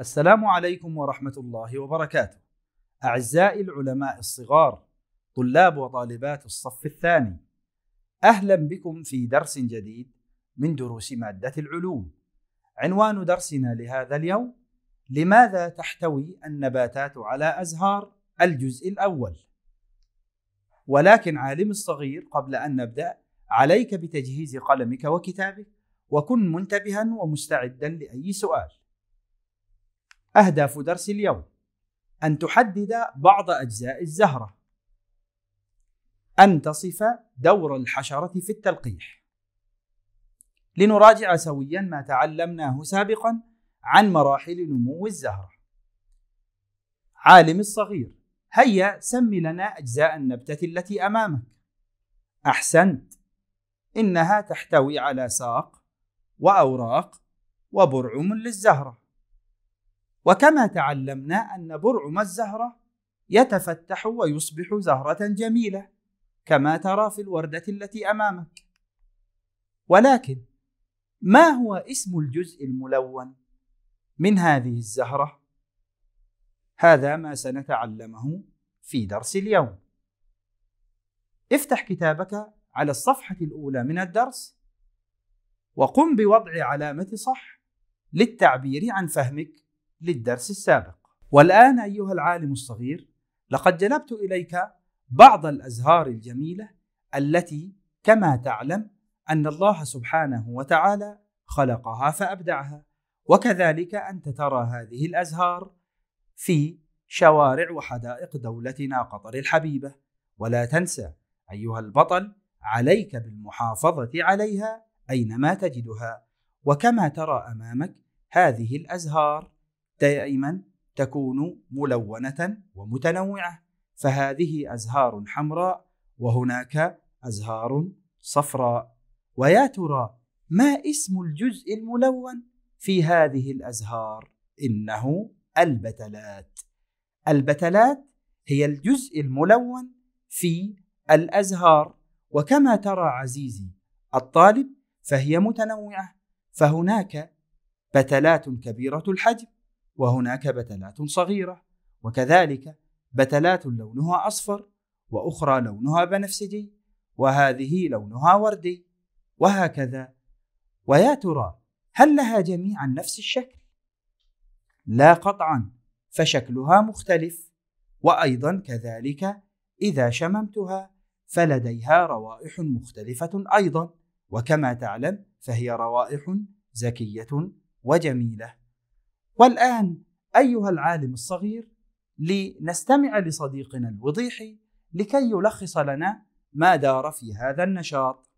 السلام عليكم ورحمة الله وبركاته. أعزائي العلماء الصغار، طلاب وطالبات الصف الثاني، أهلا بكم في درس جديد من دروس مادة العلوم. عنوان درسنا لهذا اليوم: لماذا تحتوي النباتات على أزهار؟ الجزء الأول. ولكن عالم الصغير قبل أن نبدأ عليك بتجهيز قلمك وكتابك وكن منتبها ومستعدا لأي سؤال أهداف درس اليوم أن تحدد بعض أجزاء الزهرة أن تصف دور الحشرة في التلقيح لنراجع سويا ما تعلمناه سابقا عن مراحل نمو الزهرة عالم الصغير هيا سم لنا أجزاء النبتة التي أمامك أحسنت إنها تحتوي على ساق وأوراق وبرعم للزهرة وكما تعلمنا أن برعم الزهرة يتفتح ويصبح زهرة جميلة كما ترى في الوردة التي أمامك ولكن ما هو اسم الجزء الملون من هذه الزهره هذا ما سنتعلمه في درس اليوم افتح كتابك على الصفحة الأولى من الدرس وقم بوضع علامة صح للتعبير عن فهمك للدرس السابق والآن أيها العالم الصغير لقد جلبت إليك بعض الأزهار الجميلة التي كما تعلم أن الله سبحانه وتعالى خلقها فأبدعها وكذلك أنت ترى هذه الأزهار في شوارع وحدائق دولتنا قطر الحبيبة ولا تنسى أيها البطل عليك بالمحافظة عليها أينما تجدها وكما ترى أمامك هذه الأزهار دائما تكون ملونة ومتنوعة فهذه أزهار حمراء وهناك أزهار صفراء ويا ترى ما اسم الجزء الملون في هذه الأزهار إنه البتلات البتلات هي الجزء الملون في الازهار وكما ترى عزيزي الطالب فهي متنوعه فهناك بتلات كبيره الحجم وهناك بتلات صغيره وكذلك بتلات لونها اصفر واخرى لونها بنفسجي وهذه لونها وردي وهكذا ويا ترى هل لها جميعا نفس الشكل لا قطعا فشكلها مختلف وايضا كذلك اذا شممتها فلديها روائح مختلفه ايضا وكما تعلم فهي روائح زكيه وجميله والان ايها العالم الصغير لنستمع لصديقنا الوضيحي لكي يلخص لنا ما دار في هذا النشاط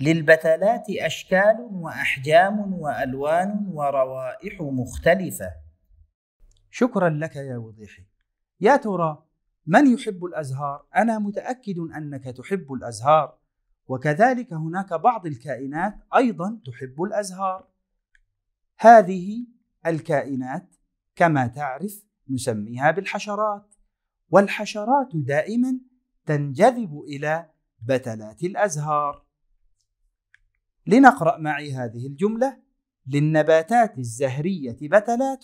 للبتلات اشكال واحجام والوان وروائح مختلفه شكرا لك يا وضيحي يا ترى من يحب الازهار انا متاكد انك تحب الازهار وكذلك هناك بعض الكائنات ايضا تحب الازهار هذه الكائنات كما تعرف نسميها بالحشرات والحشرات دائما تنجذب الى بتلات الازهار لنقرا معي هذه الجمله للنباتات الزهريه بتلات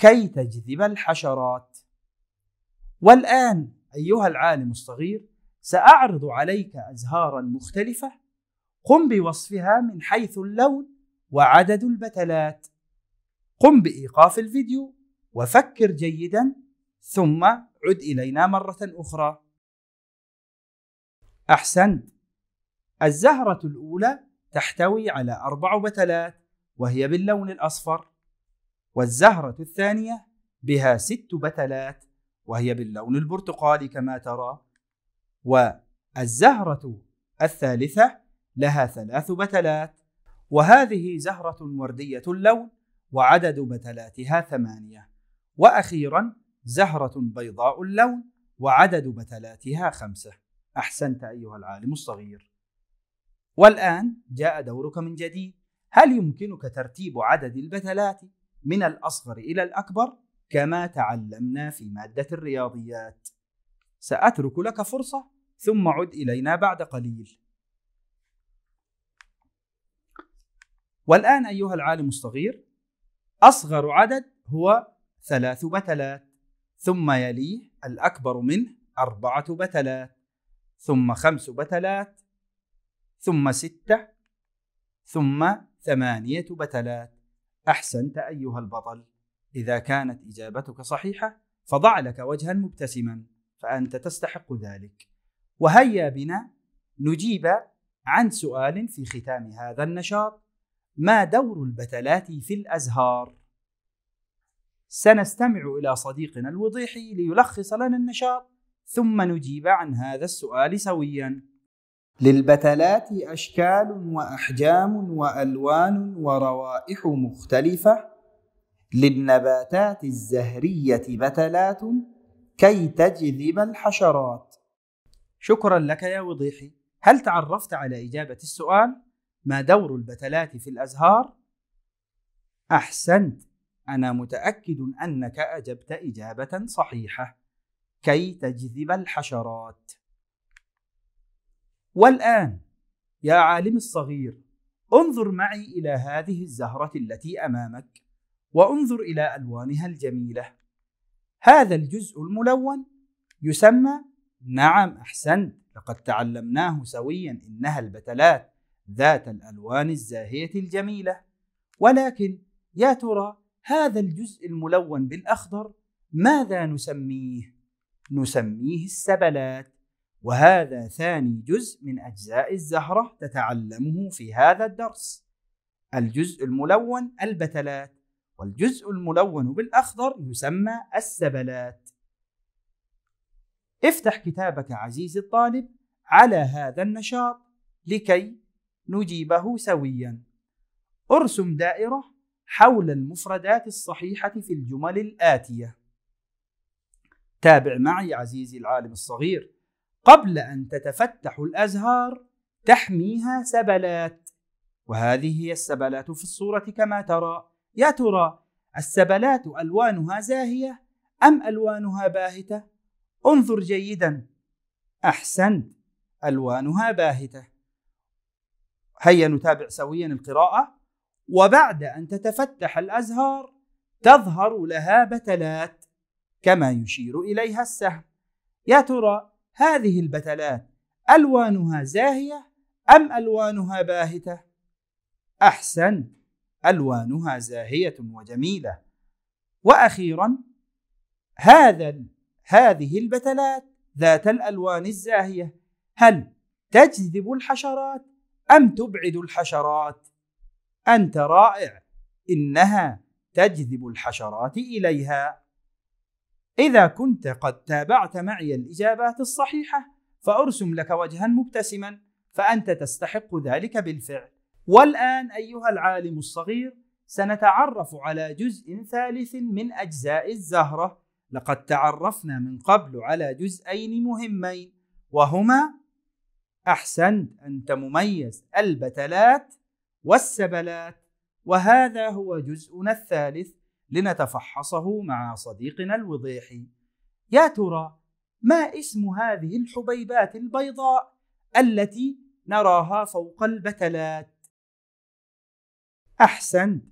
كي تجذب الحشرات والآن أيها العالم الصغير سأعرض عليك أزهارا مختلفة قم بوصفها من حيث اللون وعدد البتلات قم بإيقاف الفيديو وفكر جيدا ثم عد إلينا مرة أخرى أحسنت الزهرة الأولى تحتوي على أربع بتلات وهي باللون الأصفر والزهرة الثانية بها ست بتلات وهي باللون البرتقالي كما ترى والزهرة الثالثة لها ثلاث بتلات وهذه زهرة وردية اللون وعدد بتلاتها ثمانية وأخيرا زهرة بيضاء اللون وعدد بتلاتها خمسة أحسنت أيها العالم الصغير والآن جاء دورك من جديد هل يمكنك ترتيب عدد البتلات من الأصغر إلى الأكبر كما تعلمنا في مادة الرياضيات سأترك لك فرصة ثم عد إلينا بعد قليل والآن أيها العالم الصغير أصغر عدد هو ثلاث بتلات ثم يليه الأكبر منه أربعة بتلات ثم خمس بتلات ثم ستة ثم ثمانية بتلات احسنت ايها البطل اذا كانت اجابتك صحيحه فضع لك وجها مبتسما فانت تستحق ذلك وهيا بنا نجيب عن سؤال في ختام هذا النشاط ما دور البتلات في الازهار سنستمع الى صديقنا الوضيحي ليلخص لنا النشاط ثم نجيب عن هذا السؤال سويا للبتلات أشكال وأحجام وألوان وروائح مختلفة للنباتات الزهرية بتلات كي تجذب الحشرات شكرا لك يا وضيحي هل تعرفت على إجابة السؤال ما دور البتلات في الأزهار؟ أحسنت أنا متأكد أنك أجبت إجابة صحيحة كي تجذب الحشرات والآن يا عالم الصغير انظر معي إلى هذه الزهرة التي أمامك وانظر إلى ألوانها الجميلة هذا الجزء الملون يسمى نعم أحسنت لقد تعلمناه سويا إنها البتلات ذات الألوان الزاهية الجميلة ولكن يا ترى هذا الجزء الملون بالأخضر ماذا نسميه؟ نسميه السبلات وهذا ثاني جزء من أجزاء الزهرة تتعلمه في هذا الدرس الجزء الملون البتلات والجزء الملون بالأخضر يسمى السبلات افتح كتابك عزيزي الطالب على هذا النشاط لكي نجيبه سويا ارسم دائرة حول المفردات الصحيحة في الجمل الآتية تابع معي عزيزي العالم الصغير قبل أن تتفتح الأزهار تحميها سبلات وهذه هي السبلات في الصورة كما ترى يا ترى السبلات ألوانها زاهية أم ألوانها باهتة؟ انظر جيدا أحسنت ألوانها باهتة هيا نتابع سويا القراءة وبعد أن تتفتح الأزهار تظهر لها بتلات كما يشير إليها السهم يا ترى هذه البتلات ألوانها زاهية أم ألوانها باهتة؟ أحسنت ألوانها زاهية وجميلة وأخيرا هذا هذه البتلات ذات الألوان الزاهية هل تجذب الحشرات أم تبعد الحشرات؟ أنت رائع إنها تجذب الحشرات إليها إذا كنت قد تابعت معي الإجابات الصحيحة فأرسم لك وجها مبتسما فأنت تستحق ذلك بالفعل. والآن أيها العالم الصغير سنتعرف على جزء ثالث من أجزاء الزهرة. لقد تعرفنا من قبل على جزئين مهمين وهما أحسنت أنت مميز البتلات والسبلات وهذا هو جزءنا الثالث لنتفحصه مع صديقنا الوضيحي يا ترى ما اسم هذه الحبيبات البيضاء التي نراها فوق البتلات احسنت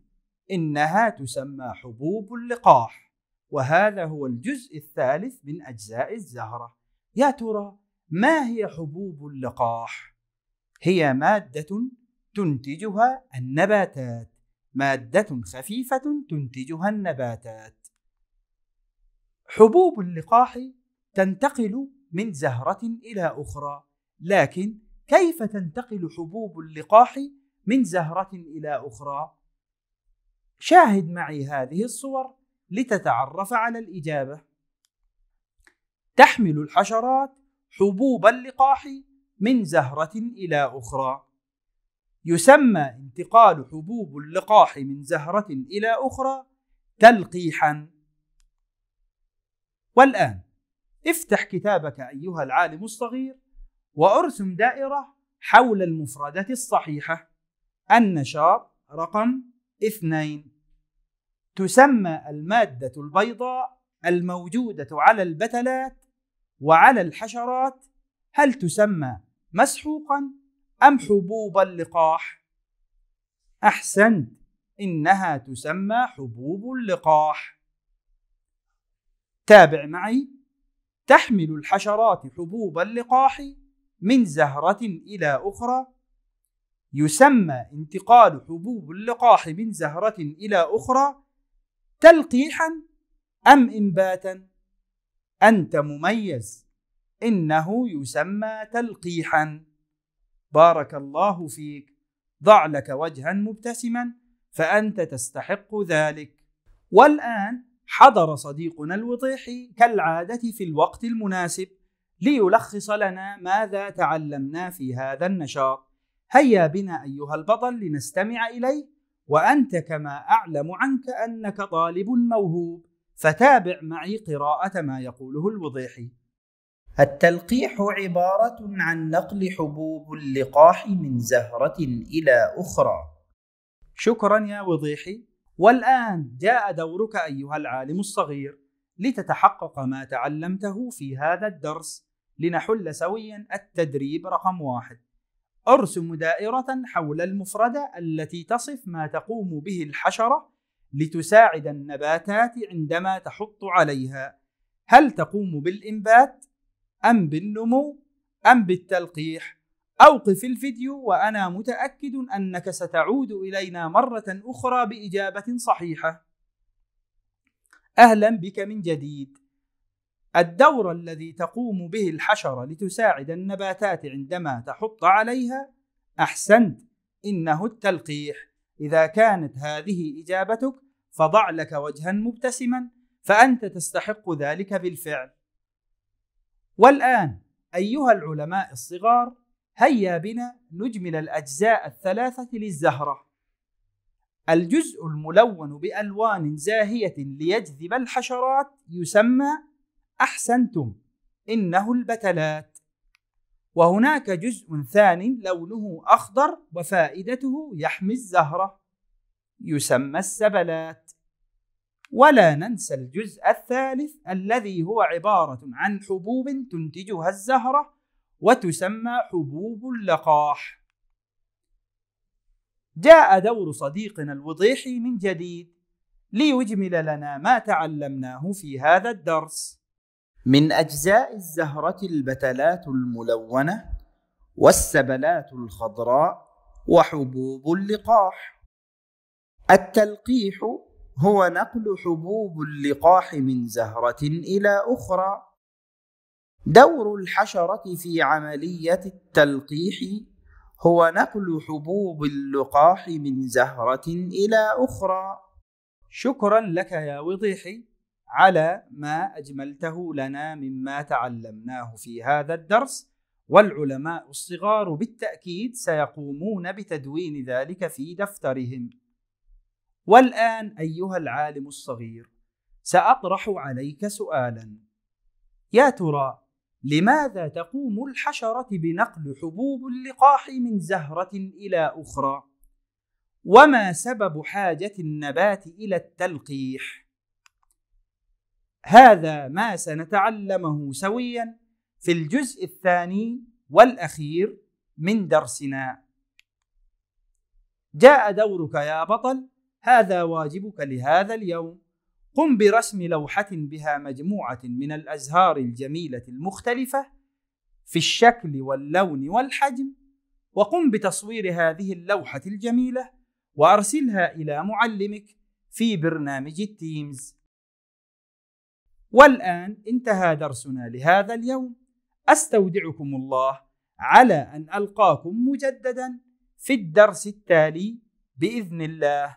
انها تسمى حبوب اللقاح وهذا هو الجزء الثالث من اجزاء الزهره يا ترى ما هي حبوب اللقاح هي ماده تنتجها النباتات مادة خفيفة تنتجها النباتات. حبوب اللقاح تنتقل من زهرة إلى أخرى، لكن كيف تنتقل حبوب اللقاح من زهرة إلى أخرى؟ شاهد معي هذه الصور لتتعرف على الإجابة. تحمل الحشرات حبوب اللقاح من زهرة إلى أخرى. يسمى انتقال حبوب اللقاح من زهرة إلى أخرى تلقيحا والآن افتح كتابك أيها العالم الصغير وارسم دائرة حول المفردة الصحيحة النشاط رقم اثنين تسمى المادة البيضاء الموجودة على البتلات وعلى الحشرات هل تسمى مسحوقا أم حبوب اللقاح؟ أحسنت إنها تسمى حبوب اللقاح تابع معي تحمل الحشرات حبوب اللقاح من زهرة إلى أخرى يسمى انتقال حبوب اللقاح من زهرة إلى أخرى تلقيحا أم إنباتا أنت مميز إنه يسمى تلقيحا بارك الله فيك ضع لك وجها مبتسما فانت تستحق ذلك والان حضر صديقنا الوضيحي كالعاده في الوقت المناسب ليلخص لنا ماذا تعلمنا في هذا النشاط هيا بنا ايها البطل لنستمع اليه وانت كما اعلم عنك انك طالب موهوب فتابع معي قراءه ما يقوله الوضيحي التلقيح عبارة عن نقل حبوب اللقاح من زهرة إلى أخرى. شكرا يا وضيحي، والآن جاء دورك أيها العالم الصغير لتتحقق ما تعلمته في هذا الدرس لنحل سويا التدريب رقم واحد. ارسم دائرة حول المفردة التي تصف ما تقوم به الحشرة لتساعد النباتات عندما تحط عليها. هل تقوم بالإنبات أم بالنمو أم بالتلقيح أوقف الفيديو وأنا متأكد أنك ستعود إلينا مرة أخرى بإجابة صحيحة أهلا بك من جديد الدور الذي تقوم به الحشرة لتساعد النباتات عندما تحط عليها أحسنت إنه التلقيح إذا كانت هذه إجابتك فضع لك وجها مبتسما فأنت تستحق ذلك بالفعل والآن أيها العلماء الصغار هيا بنا نجمل الأجزاء الثلاثة للزهرة الجزء الملون بألوان زاهية ليجذب الحشرات يسمى أحسنتم إنه البتلات وهناك جزء ثاني لونه أخضر وفائدته يحمي الزهرة يسمى السبلات ولا ننسى الجزء الثالث الذي هو عبارة عن حبوب تنتجها الزهرة وتسمى حبوب اللقاح. جاء دور صديقنا الوضيحي من جديد ليجمل لنا ما تعلمناه في هذا الدرس. من أجزاء الزهرة البتلات الملونة والسبلات الخضراء وحبوب اللقاح. التلقيح هو نقل حبوب اللقاح من زهرة إلى أخرى دور الحشرة في عملية التلقيح هو نقل حبوب اللقاح من زهرة إلى أخرى شكرا لك يا وضيحي على ما أجملته لنا مما تعلمناه في هذا الدرس والعلماء الصغار بالتأكيد سيقومون بتدوين ذلك في دفترهم والآن أيها العالم الصغير سأطرح عليك سؤالا يا ترى لماذا تقوم الحشرة بنقل حبوب اللقاح من زهرة إلى أخرى؟ وما سبب حاجة النبات إلى التلقيح؟ هذا ما سنتعلمه سويا في الجزء الثاني والأخير من درسنا. جاء دورك يا بطل هذا واجبك لهذا اليوم قم برسم لوحة بها مجموعة من الأزهار الجميلة المختلفة في الشكل واللون والحجم وقم بتصوير هذه اللوحة الجميلة وأرسلها إلى معلمك في برنامج التيمز والآن انتهى درسنا لهذا اليوم أستودعكم الله على أن ألقاكم مجددا في الدرس التالي بإذن الله